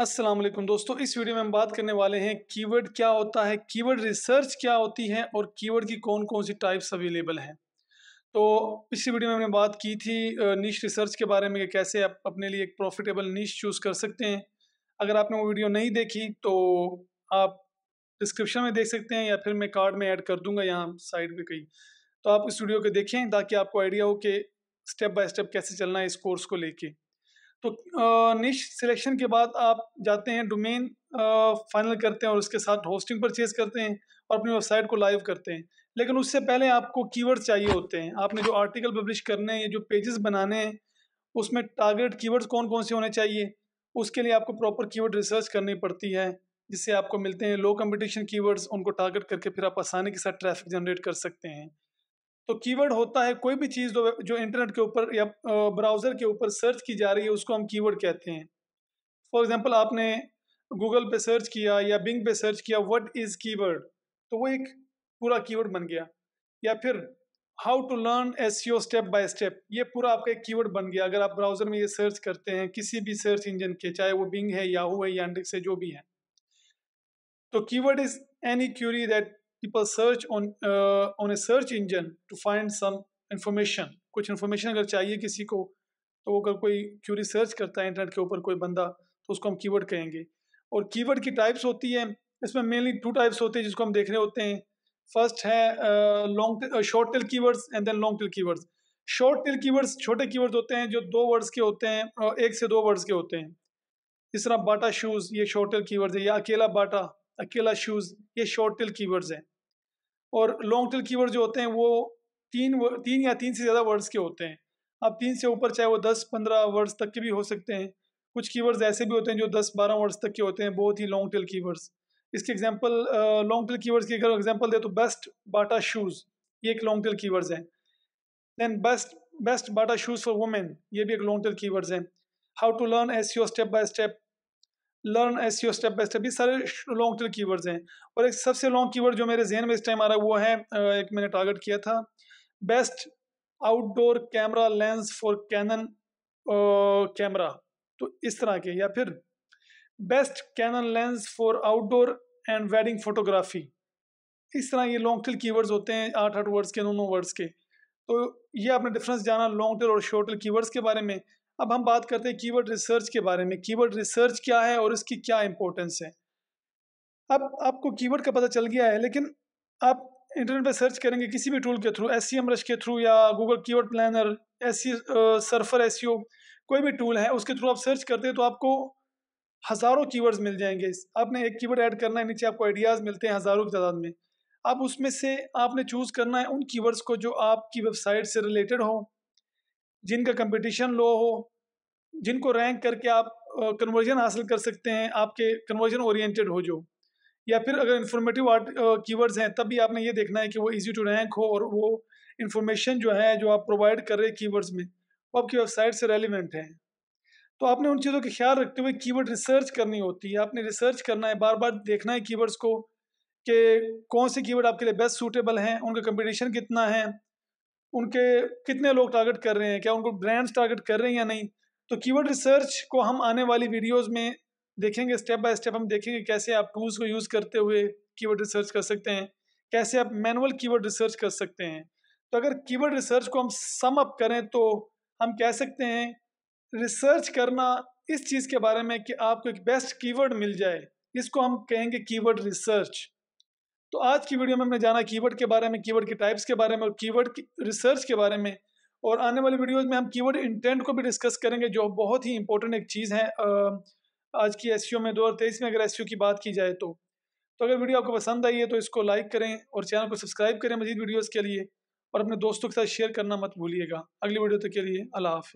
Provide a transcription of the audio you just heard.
अस्सलाम वालेकुम दोस्तों इस वीडियो में हम बात करने वाले हैं कीवर्ड क्या होता है कीवर्ड रिसर्च क्या होती है और कीवर्ड की कौन कौन सी टाइप्स अवेलेबल हैं तो पिछली वीडियो में हमने बात की थी नीच रिसर्च के बारे में कि कैसे आप अपने लिए एक प्रॉफिटेबल नीच चूज़ कर सकते हैं अगर आपने वो वीडियो नहीं देखी तो आप डिस्क्रिप्शन में देख सकते हैं या फिर मैं कार्ड में ऐड कर दूंगा यहाँ साइड पर कहीं तो आप इस वीडियो को देखें ताकि आपको आइडिया हो कि स्टेप बाय स्टेप कैसे चलना है इस कोर्स को लेके तो निश सिलेक्शन के बाद आप जाते हैं डोमेन फाइनल करते हैं और उसके साथ होस्टिंग परचेज करते हैं और अपनी वेबसाइट को लाइव करते हैं लेकिन उससे पहले आपको कीवर्ड्स चाहिए होते हैं आपने जो आर्टिकल पब्लिश करने हैं या जो पेजेस बनाने हैं उसमें टारगेट कीवर्ड्स कौन कौन से होने चाहिए उसके लिए आपको प्रॉपर कीवर्ड रिसर्च करनी पड़ती है जिससे आपको मिलते हैं लो कंपटीशन कीवर्ड्स उनको टारगेट करके फिर आप आसानी के साथ ट्रैफिक जनरेट कर सकते हैं तो कीवर्ड होता है कोई भी चीज़ जो इंटरनेट के ऊपर या ब्राउज़र के ऊपर सर्च की जा रही है उसको हम कीवर्ड कहते हैं फॉर एग्ज़ाम्पल आपने गूगल पे सर्च किया या बिंग पे सर्च किया व्हाट इज़ कीवर्ड तो वो एक पूरा कीवर्ड बन गया या फिर how to learn S step by step ये पूरा आपका एक कीवर्ड बन गया अगर आप ब्राउज़र में ये सर्च करते हैं किसी भी सर्च इंजन के चाहे वो बिंग है याहू है या है जो भी है तो keyword is any query that people search on uh, on a search engine to find some information कुछ information अगर चाहिए किसी को तो अगर कोई क्यूरी सर्च करता है इंटरनेट के ऊपर कोई बंदा तो उसको हम कीवर्ड कहेंगे और कीवर्ड की टाइप्स होती है इसमें मेनली टू टाइप्स होते हैं जिसको हम देख रहे होते हैं फर्स्ट है long short tail keywords and then long tail keywords short tail keywords छोटे कीवर्ड्स होते हैं जो दो वर्ड्स के होते हैं और एक से दो वर्ड्स के होते हैं इस तरह बाटा शूज़ ये शॉर्ट टेल कीवर्ड्स है या अकेला बाटा अकेला शूज़ ये शॉर्ट टेल कीवर्ड्स हैं और लॉन्ग टेल कीवर्ड जो होते हैं वो तीन तीन या तीन से ज़्यादा वर्ड्स के होते हैं अब तीन से ऊपर चाहे वो दस पंद्रह वर्ड्स तक के भी हो सकते हैं कुछ कीवर्ड्स ऐसे भी होते हैं जो दस बारह वर्ड्स तक के होते हैं बहुत ही लॉन्ग टेल कीवर्ड्स इसके एग्जाम्पल लॉन्ग टेल कीवर्ड्स की अगर एग्जाम्पल दे तो बेस्ट बाटा शूज़ ये एक लॉन्ग टेल कीवर्ड्स हैं then best best Bata shoes for women ये भी एक लॉन्ग टेल कीवर्ड्स हैं how to learn S step by step learn S step by step ये सारे लॉन्ग टेल कीवर्ड्स हैं और एक सबसे लॉन्ग कीवर्ड जो मेरे जहन में इस टाइम आ रहा है वो है एक मैंने टारगेट किया था best outdoor camera lens for Canon camera तो इस तरह के या फिर best Canon lens for outdoor and wedding photography इस तरह ये लॉन्ग टेल कीवर्ड्स होते हैं आठ आठ वर्ड्स के नौ नौ वर्ड्स के तो ये आपने डिफरेंस जाना लॉन्ग टेल और शॉर्ट टेल कीवर्ड्स के बारे में अब हम बात करते हैं कीवर्ड रिसर्च के बारे में कीवर्ड रिसर्च क्या है और इसकी क्या इंपॉर्टेंस है अब आपको कीवर्ड का पता चल गया है लेकिन आप इंटरनेट पर सर्च करेंगे किसी भी टूल के थ्रू एस रश के थ्रू या Google keyword planner S surfer एस कोई भी टूल है उसके थ्रू आप सर्च करते हैं तो आपको हज़ारों कीवर्ड्स मिल जाएंगे आपने एक कीवर्ड ऐड करना है नीचे आपको आइडियाज़ मिलते हैं हज़ारों की तादाद में अब उसमें से आपने चूज़ करना है उन कीवर्ड्स को जो आपकी वेबसाइट से रिलेटेड हो जिनका कंपटीशन लो हो जिनको रैंक करके आप कन्वर्जन हासिल कर सकते हैं आपके कन्वर्जन ओरिएंटेड हो जो या फिर अगर इन्फॉर्मेटिव आर्ट कीवर्ड्स हैं तब भी आपने ये देखना है कि वो इजी टू रैंक हो और वो इन्फॉर्मेशन जो है जो आप प्रोवाइड कर रहे हैं कीवर्ड्स में वो आपकी वेबसाइट से रेलिवेंट हैं तो आपने उन चीज़ों का ख्याल रखते हुए कीवर्ड रिसर्च करनी होती है आपने रिसर्च करना है बार बार देखना है कीवर्ड्स को कि कौन से कीवर्ड आपके लिए बेस्ट सूटेबल हैं उनका कंपटीशन कितना है उनके कितने लोग टारगेट कर रहे हैं क्या उनको ब्रांड्स टारगेट कर रहे हैं या नहीं तो कीवर्ड रिसर्च को हम आने वाली वीडियोस में देखेंगे स्टेप बाय स्टेप हम देखेंगे कैसे आप टूल्स को यूज़ करते हुए कीवर्ड रिसर्च कर सकते हैं कैसे आप मैनुअल कीवर्ड रिसर्च कर सकते हैं तो अगर कीवर्ड रिसर्च को हम सम अप करें तो हम कह सकते हैं रिसर्च करना इस चीज़ के बारे में कि आपको एक बेस्ट कीवर्ड मिल जाए इसको हम कहेंगे कीवर्ड रिसर्च तो आज की वीडियो में हमने जाना कीवर्ड के बारे में कीवर्ड के टाइप्स के बारे में और कीवर्ड की रिसर्च के बारे में और आने वाली वीडियोस में हम कीवर्ड इंटेंट को भी डिस्कस करेंगे जो बहुत ही इंपॉर्टेंट एक चीज़ है आज की एस e में दो में अगर एस e की बात की जाए तो तो अगर वीडियो आपको पसंद आई है तो इसको लाइक करें और चैनल को सब्सक्राइब करें मजीद वीडियोज़ के लिए और अपने दोस्तों के साथ शेयर करना मत भूलिएगा अगली वीडियो तक के लिए अला हाफ़